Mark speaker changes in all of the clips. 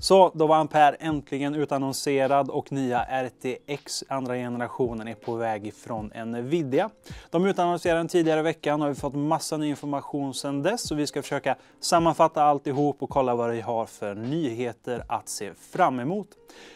Speaker 1: Så då var Ampere äntligen utannonserad och nya RTX andra generationen är på väg ifrån Nvidia. De utannonserade den tidigare veckan och vi fått massa ny information sedan dess så vi ska försöka sammanfatta alltihop och kolla vad vi har för nyheter att se fram emot.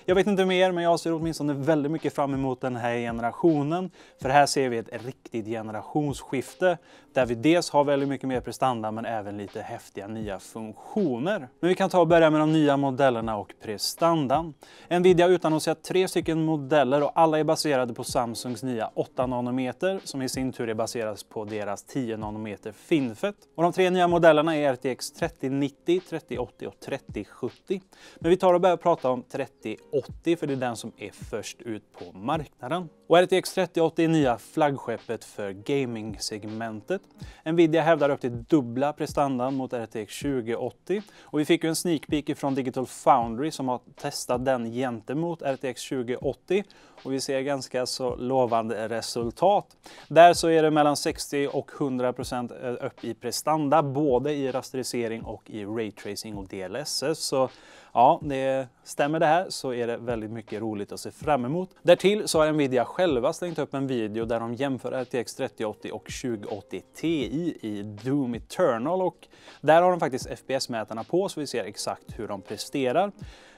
Speaker 1: Jag vet inte mer, men jag ser åtminstone väldigt mycket fram emot den här generationen. För här ser vi ett riktigt generationsskifte där vi dels har väldigt mycket mer prestanda men även lite häftiga nya funktioner. Men vi kan ta och börja med de nya modellerna och prestandan. Nvidia utannonserat tre stycken modeller och alla är baserade på Samsungs nya 8 nanometer som i sin tur är baserad på deras 10 nanometer FinFET. Och de tre nya modellerna är RTX 3090, 3080 och 3070. Men vi tar och börjar prata om 30 för det är den som är först ut på marknaden. Och RTX 3080 är nya flaggskeppet för gaming-segmentet. Nvidia hävdar upp till dubbla prestandan mot RTX 2080 och vi fick ju en sneak peek ifrån Digital Foundry som har testat den gentemot RTX 2080 och vi ser ganska så lovande resultat. Där så är det mellan 60 och 100% eh, upp i prestanda både i rasterisering och i raytracing och DLSS. Så Ja, det stämmer det här så är det väldigt mycket roligt att se fram emot. Därtill så har Nvidia själva slängt upp en video där de jämför RTX 3080 och 2080 Ti i Doom Eternal och där har de faktiskt FPS-mätarna på så vi ser exakt hur de presterar.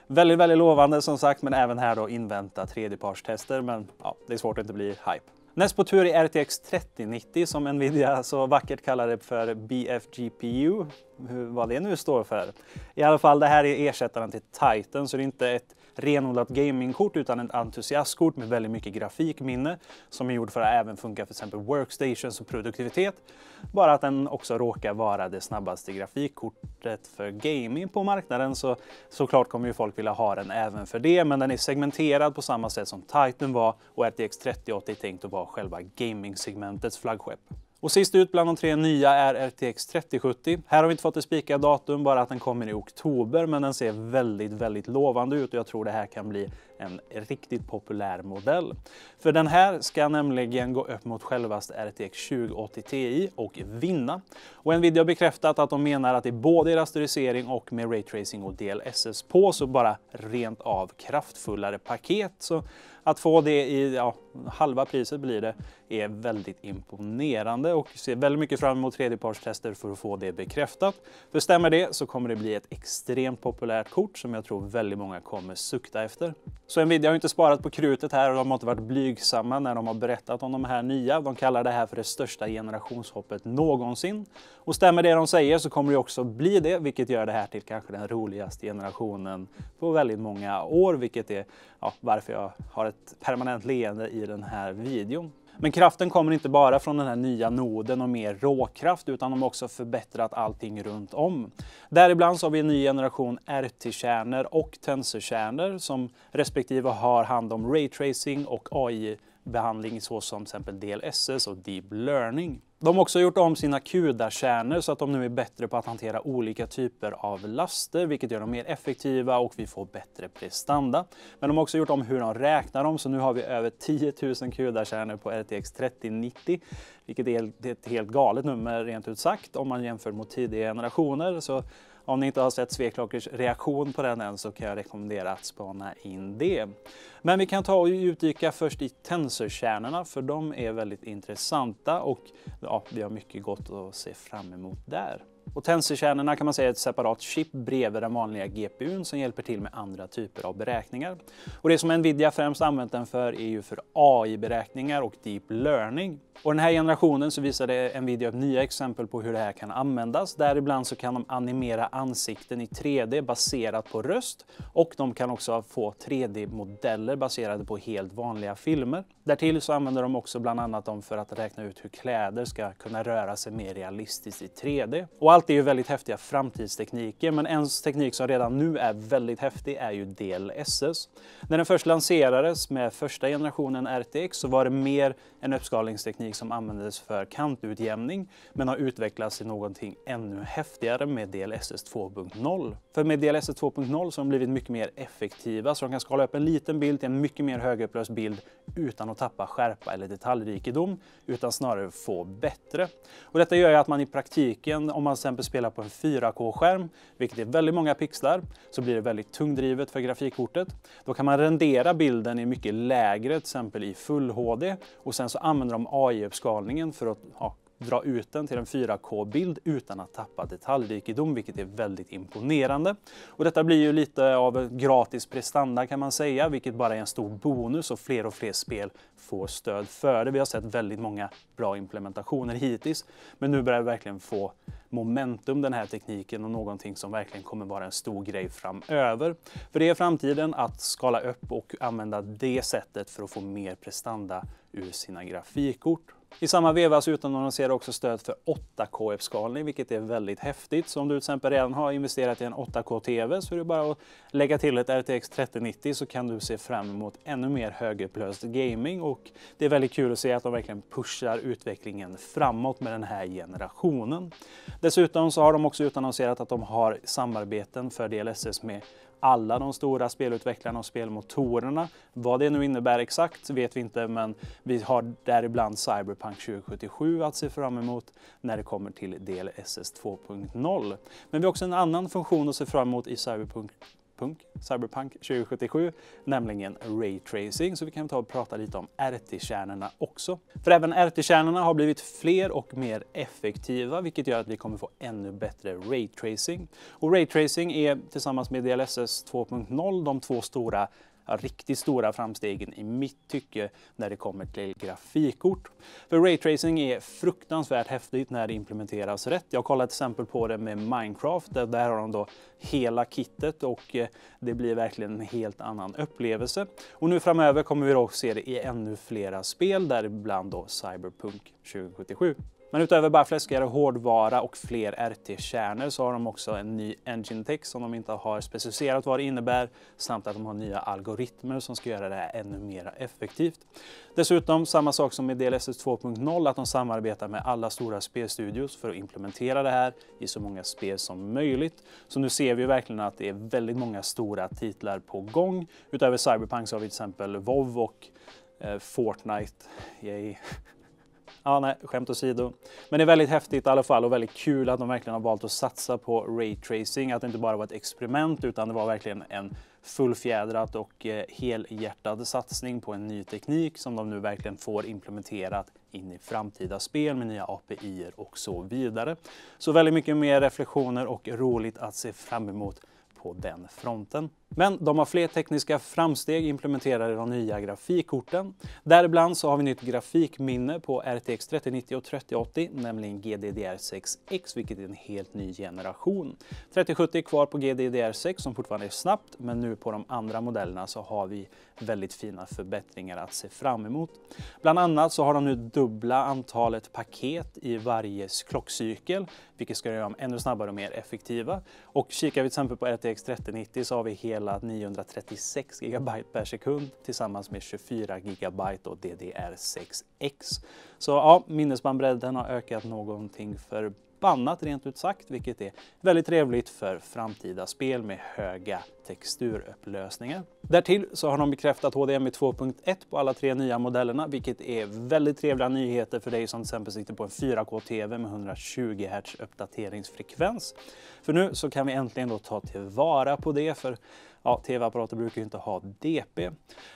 Speaker 1: Väldigt, väldigt lovande som sagt, men även här då invänta tredjepartstester. Men ja, det är svårt att inte bli hype. Näst på tur är RTX 3090 som Nvidia så vackert kallar det för BFGPU, vad det nu står för. I alla fall, det här är ersättaren till Titan så det är inte ett renodlat gamingkort utan ett entusiastkort med väldigt mycket grafikminne som är gjord för att även funka för exempel workstations och produktivitet. Bara att den också råkar vara det snabbaste grafikkortet för gaming på marknaden så såklart kommer ju folk vilja ha den även för det men den är segmenterad på samma sätt som Titan var och RTX 3080 är tänkt att vara själva gamingsegmentets flaggskepp. Och sist ut bland de tre nya är RTX 3070. Här har vi inte fått ett spikat datum, bara att den kommer i oktober, men den ser väldigt, väldigt lovande ut och jag tror det här kan bli en riktigt populär modell. För den här ska nämligen gå upp mot självaste RTX 2080 Ti och vinna. Och Nvidia har bekräftat att de menar att det både i rasterisering och med raytracing och DLSS på, så bara rent av kraftfullare paket. Så att få det i ja, halva priset blir det är väldigt imponerande och ser väldigt mycket fram emot tredjepartstester för att få det bekräftat. För stämmer det så kommer det bli ett extremt populärt kort som jag tror väldigt många kommer sukta efter. Så Nvidia har inte sparat på krutet här och de har inte varit blygsamma när de har berättat om de här nya. De kallar det här för det största generationshoppet någonsin. Och stämmer det de säger så kommer det också bli det, vilket gör det här till kanske den roligaste generationen på väldigt många år, vilket är ja, varför jag har ett permanent leende i den här videon. Men kraften kommer inte bara från den här nya noden och mer råkraft utan de har också förbättrat allting runt om. Däribland så har vi en ny generation RT-kärnor och tensorkärnor som respektive har hand om raytracing och AI behandling såsom till exempel DLSS och Deep Learning. De har också gjort om sina CUDA-kärnor så att de nu är bättre på att hantera olika typer av laster vilket gör dem mer effektiva och vi får bättre prestanda. Men de har också gjort om hur de räknar dem så nu har vi över 10 000 CUDA-kärnor på RTX 3090 vilket är ett helt galet nummer rent ut sagt om man jämför mot tidigare generationer. Så om ni inte har sett Sveklakers reaktion på den än så kan jag rekommendera att spana in det. Men vi kan ta och utdyka först i tensorkärnorna för de är väldigt intressanta och ja, vi har mycket gott att se fram emot där. Och tensorkärnorna kan man säga är ett separat chip bredvid den vanliga GPUn som hjälper till med andra typer av beräkningar. Och det som Nvidia främst använt den för är ju för AI-beräkningar och deep learning. Och den här generationen så visade Nvidia upp nya exempel på hur det här kan användas. Däribland så kan de animera ansikten i 3D baserat på röst och de kan också få 3D-modeller baserade på helt vanliga filmer. Därtill så använder de också bland annat dem för att räkna ut hur kläder ska kunna röra sig mer realistiskt i 3D. Och allt allt är ju väldigt häftiga framtidstekniker, men en teknik som redan nu är väldigt häftig är ju DLSS. När den först lanserades med första generationen RTX så var det mer en uppskalningsteknik som användes för kantutjämning, men har utvecklats till någonting ännu häftigare med DLSS 2.0. För med DLSS 2.0 så har de blivit mycket mer effektiva, så de kan skala upp en liten bild till en mycket mer högupplöst bild utan att tappa skärpa eller detaljrikedom, utan snarare få bättre. Och detta gör ju att man i praktiken, om man sen exempel spelar på en 4K-skärm, vilket är väldigt många pixlar, så blir det väldigt tungdrivet för grafikkortet. Då kan man rendera bilden i mycket lägre, till exempel i full HD, och sen så använder de AI-uppskalningen för att ja, dra ut den till en 4K-bild utan att tappa detaljrikedom, vilket är väldigt imponerande. Och detta blir ju lite av gratis prestanda kan man säga, vilket bara är en stor bonus och fler och fler spel får stöd för det. Vi har sett väldigt många bra implementationer hittills, men nu börjar vi verkligen få momentum den här tekniken och någonting som verkligen kommer vara en stor grej framöver. För det är framtiden att skala upp och använda det sättet för att få mer prestanda ur sina grafikkort. I samma veva så utannonserar också stöd för 8K-uppskalning, vilket är väldigt häftigt. Så om du till exempel redan har investerat i en 8K-TV så är det bara att lägga till ett RTX 3090 så kan du se fram emot ännu mer högupplöst gaming och det är väldigt kul att se att de verkligen pushar utvecklingen framåt med den här generationen. Dessutom så har de också utannonserat att de har samarbeten för DLSS med alla de stora spelutvecklarna och spelmotorerna. Vad det nu innebär exakt vet vi inte, men vi har däribland Cyberpunk 2077 att se fram emot när det kommer till DLSS 2.0. Men vi har också en annan funktion att se fram emot i Cyberpunk Punk, Cyberpunk 2077, nämligen Ray Tracing, så vi kan ta och prata lite om RT-kärnorna också. För även RT-kärnorna har blivit fler och mer effektiva, vilket gör att vi kommer få ännu bättre Ray Tracing. Och Ray Tracing är tillsammans med DLSS 2.0 de två stora riktigt stora framstegen i mitt tycke när det kommer till grafikkort. För raytracing är fruktansvärt häftigt när det implementeras rätt. Jag kollade till exempel på det med Minecraft. Där har de då hela kittet och eh, det blir verkligen en helt annan upplevelse. Och nu framöver kommer vi då se det i ännu flera spel, däribland då Cyberpunk 2077. Men utöver bara fläskigare hårdvara och fler RT-kärnor så har de också en ny Engine Tech som de inte har specificerat vad det innebär samt att de har nya algoritmer som ska göra det här ännu mer effektivt. Dessutom samma sak som med DLSS 2.0 att de samarbetar med alla stora spelstudios för att implementera det här i så många spel som möjligt. Så nu ser vi verkligen att det är väldigt många stora titlar på gång. Utöver Cyberpunk så har vi till exempel WoW och eh, Fortnite. Yay. Ja, nej, skämt åsido. Men det är väldigt häftigt i alla fall och väldigt kul att de verkligen har valt att satsa på raytracing. Att det inte bara var ett experiment utan det var verkligen en fullfjädrat och eh, helhjärtad satsning på en ny teknik som de nu verkligen får implementerat in i framtida spel med nya API och så vidare. Så väldigt mycket mer reflektioner och roligt att se fram emot på den fronten. Men de har fler tekniska framsteg implementerade i de nya grafikkorten. Däribland så har vi nytt grafikminne på RTX 3090 och 3080, nämligen GDDR6X, vilket är en helt ny generation. 3070 är kvar på GDDR6 som fortfarande är snabbt, men nu på de andra modellerna så har vi väldigt fina förbättringar att se fram emot. Bland annat så har de nu dubbla antalet paket i varje klockcykel, vilket ska göra dem ännu snabbare och mer effektiva. Och kikar vi till exempel på RTX 3090 så har vi hela 936 GB per sekund tillsammans med 24 GB och DDR6X. Så ja, minnesbandbredden har ökat någonting för bannat rent ut sagt, vilket är väldigt trevligt för framtida spel med höga texturupplösningar. Därtill så har de bekräftat HDMI 2.1 på alla tre nya modellerna, vilket är väldigt trevliga nyheter för dig som till exempel sitter på en 4K-TV med 120 Hz uppdateringsfrekvens. För nu så kan vi äntligen då ta tillvara på det, för Ja, tv-apparater brukar ju inte ha DP.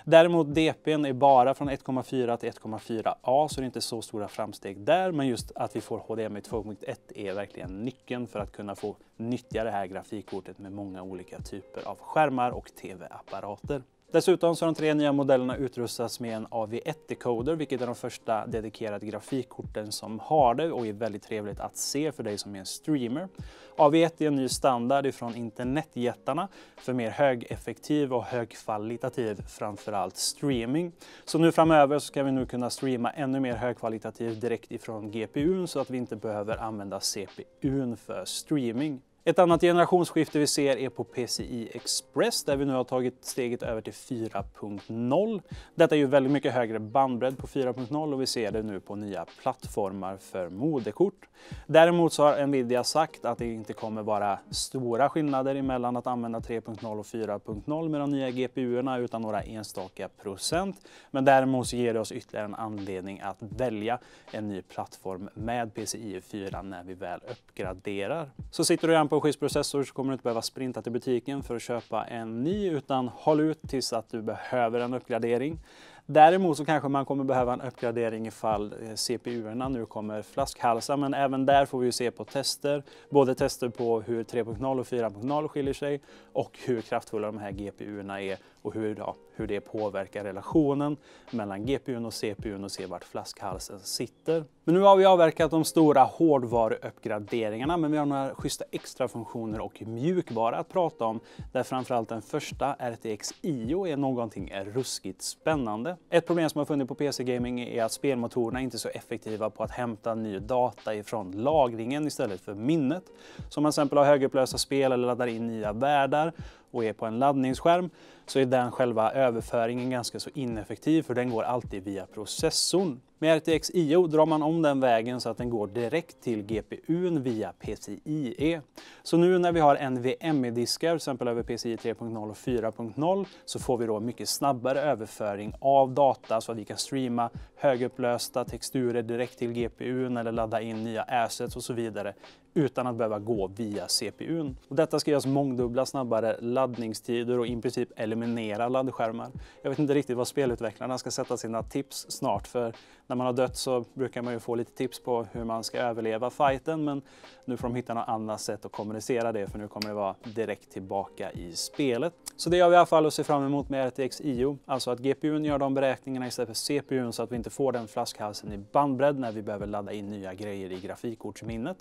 Speaker 1: Däremot DPn är bara från 1,4 till 1,4A så det är inte så stora framsteg där. Men just att vi får HDMI 2.1 är verkligen nyckeln för att kunna få nyttja det här grafikkortet med många olika typer av skärmar och tv-apparater. Dessutom så har de tre nya modellerna utrustats med en AV1-decoder, vilket är de första dedikerade grafikkorten som har det och är väldigt trevligt att se för dig som är en streamer. AV1 är en ny standard ifrån internetjättarna för mer högeffektiv och högkvalitativ, framförallt streaming. Så nu framöver så ska vi nu kunna streama ännu mer högkvalitativ direkt ifrån GPUn så att vi inte behöver använda CPUn för streaming. Ett annat generationsskifte vi ser är på PCI Express där vi nu har tagit steget över till 4.0. Detta är ju väldigt mycket högre bandbredd på 4.0 och vi ser det nu på nya plattformar för moderkort. Däremot så har Nvidia sagt att det inte kommer vara stora skillnader mellan att använda 3.0 och 4.0 med de nya GPUerna utan några enstaka procent. Men däremot så ger det oss ytterligare en anledning att välja en ny plattform med PCI 4 när vi väl uppgraderar. Så sitter du redan på en schysst så kommer du inte behöva sprinta till butiken för att köpa en ny utan håll ut tills att du behöver en uppgradering. Däremot så kanske man kommer behöva en uppgradering ifall eh, CPU-erna nu kommer flaskhalsa, men även där får vi ju se på tester, både tester på hur 3.0 och 4.0 skiljer sig och hur kraftfulla de här GPU-erna är och hur, ja, hur det påverkar relationen mellan GPUn och CPUn och se vart flaskhalsen sitter. Men nu har vi avverkat de stora hårdvaruuppgraderingarna men vi har några schyssta extra funktioner och mjukvara att prata om där framförallt den första RTX IO är någonting ruskigt spännande. Ett problem som har funnits på PC-gaming är att spelmotorerna inte är så effektiva på att hämta ny data ifrån lagringen istället för minnet. Så om man till exempel har högupplösta spel eller laddar in nya världar och är på en laddningsskärm så är den själva överföringen ganska så ineffektiv för den går alltid via processorn. Med RTX IO drar man om den vägen så att den går direkt till GPUn via PCIe. Så nu när vi har NVMe-diskar, till exempel över PCIe 3.0 och 4.0, så får vi då mycket snabbare överföring av data så att vi kan streama högupplösta texturer direkt till GPUn eller ladda in nya assets och så vidare utan att behöva gå via CPUn. Och detta ska ge oss mångdubbla snabbare laddningstider och i princip eliminera laddskärmar. Jag vet inte riktigt vad spelutvecklarna ska sätta sina tips snart för när man har dött så brukar man ju få lite tips på hur man ska överleva fighten men nu får de hitta något annat sätt att kommunicera det för nu kommer det vara direkt tillbaka i spelet. Så det har vi i alla fall att se fram emot med RTX IO, alltså att GPUn gör de beräkningarna istället för CPUn så att vi inte får den flaskhalsen i bandbredd när vi behöver ladda in nya grejer i grafikkortsminnet.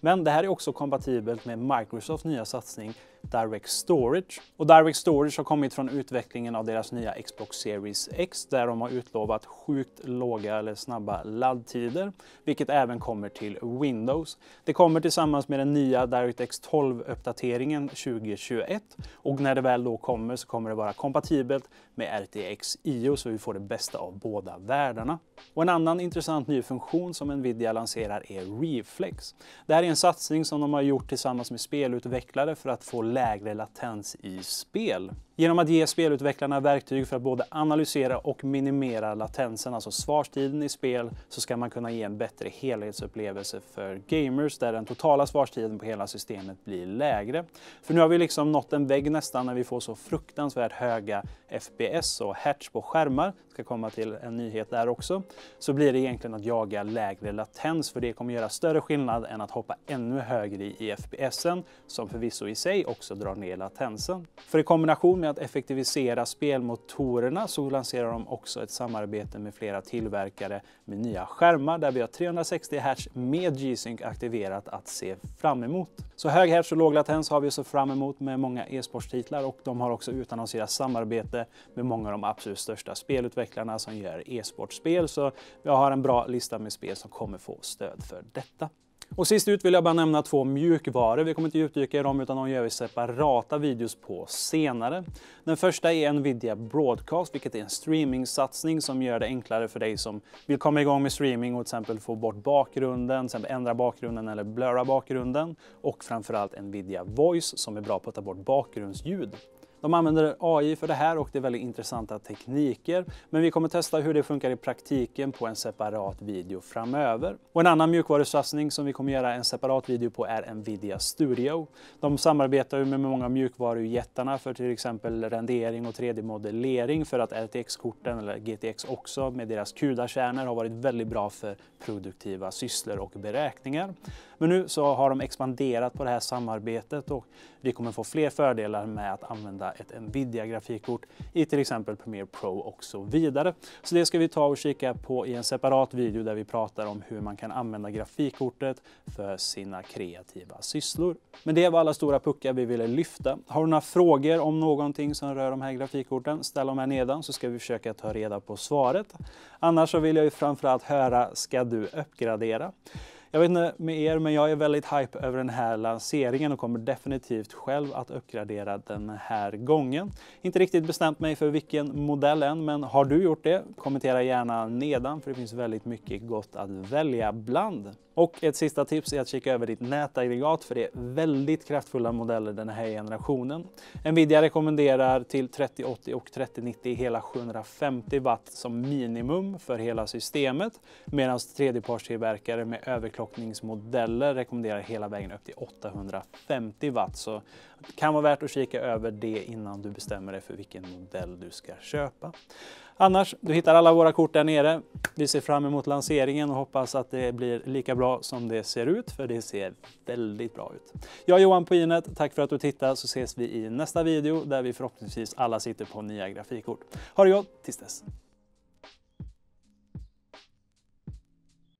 Speaker 1: Men det här är också kompatibelt med Microsofts nya satsning Direct Storage. Och Direct Storage har kommit från utvecklingen av deras nya Xbox Series X där de har utlovat sjukt låga eller snabba laddtider, vilket även kommer till Windows. Det kommer tillsammans med den nya DirectX 12-uppdateringen 2021 och när det väl då kommer så kommer det vara kompatibelt med RTX IO så vi får det bästa av båda världarna. Och en annan intressant ny funktion som Nvidia lanserar är Reflex. Det här är en satsning som de har gjort tillsammans med spelutvecklare för att få lägre latens i spel. Genom att ge spelutvecklarna verktyg för att både analysera och minimera latensen, alltså svarstiden i spel, så ska man kunna ge en bättre helhetsupplevelse för gamers där den totala svarstiden på hela systemet blir lägre. För nu har vi liksom nått en vägg nästan när vi får så fruktansvärt höga FPS och hertz på skärmar, ska komma till en nyhet där också, så blir det egentligen att jaga lägre latens för det kommer göra större skillnad än att hoppa ännu högre i FPSen, som förvisso i sig också också drar ner latensen. För i kombination med att effektivisera spelmotorerna så lanserar de också ett samarbete med flera tillverkare med nya skärmar där vi har 360 Hz med G-Sync aktiverat att se fram emot. Så hög hertz och låg latens har vi så fram emot med många e-sportstitlar och de har också utannonserat samarbete med många av de absolut största spelutvecklarna som gör e-sportspel. Så jag har en bra lista med spel som kommer få stöd för detta. Och sist ut vill jag bara nämna två mjukvaror. Vi kommer inte djupdyka i dem utan de gör vi separata videos på senare. Den första är Nvidia Broadcast vilket är en streamingsatsning som gör det enklare för dig som vill komma igång med streaming och till exempel få bort bakgrunden, till exempel ändra bakgrunden eller blöra bakgrunden och framförallt Nvidia Voice som är bra på att ta bort bakgrundsljud. De använder AI för det här och det är väldigt intressanta tekniker. Men vi kommer testa hur det funkar i praktiken på en separat video framöver. Och en annan mjukvarusatsning som vi kommer göra en separat video på är Nvidia Studio. De samarbetar ju med många av mjukvarujättarna för till exempel rendering och 3D-modellering för att RTX-korten eller GTX också med deras CUDA-kärnor har varit väldigt bra för produktiva sysslor och beräkningar. Men nu så har de expanderat på det här samarbetet och vi kommer få fler fördelar med att använda ett Nvidia-grafikkort i till exempel Premiere Pro och så vidare. Så det ska vi ta och kika på i en separat video där vi pratar om hur man kan använda grafikkortet för sina kreativa sysslor. Men det var alla stora puckar vi ville lyfta. Har du några frågor om någonting som rör de här grafikkorten, ställ dem här nedan så ska vi försöka ta reda på svaret. Annars så vill jag ju framförallt höra, ska du uppgradera? Jag vet inte med er, men jag är väldigt hype över den här lanseringen och kommer definitivt själv att uppgradera den här gången. Inte riktigt bestämt mig för vilken modell än, men har du gjort det? Kommentera gärna nedan, för det finns väldigt mycket gott att välja bland. Och ett sista tips är att kika över ditt nätaggregat för det är väldigt kraftfulla modeller den här generationen. Nvidia rekommenderar till 3080 och 3090 hela 750 watt som minimum för hela systemet medan tredjepartstillverkare med överklockningsmodeller rekommenderar hela vägen upp till 850 watt. Så det kan vara värt att kika över det innan du bestämmer dig för vilken modell du ska köpa. Annars, du hittar alla våra kort där nere. Vi ser fram emot lanseringen och hoppas att det blir lika bra som det ser ut, för det ser väldigt bra ut. Jag är Johan på Inet, tack för att du tittade så ses vi i nästa video där vi förhoppningsvis alla sitter på nya grafikkort. Ha det gott tills dess!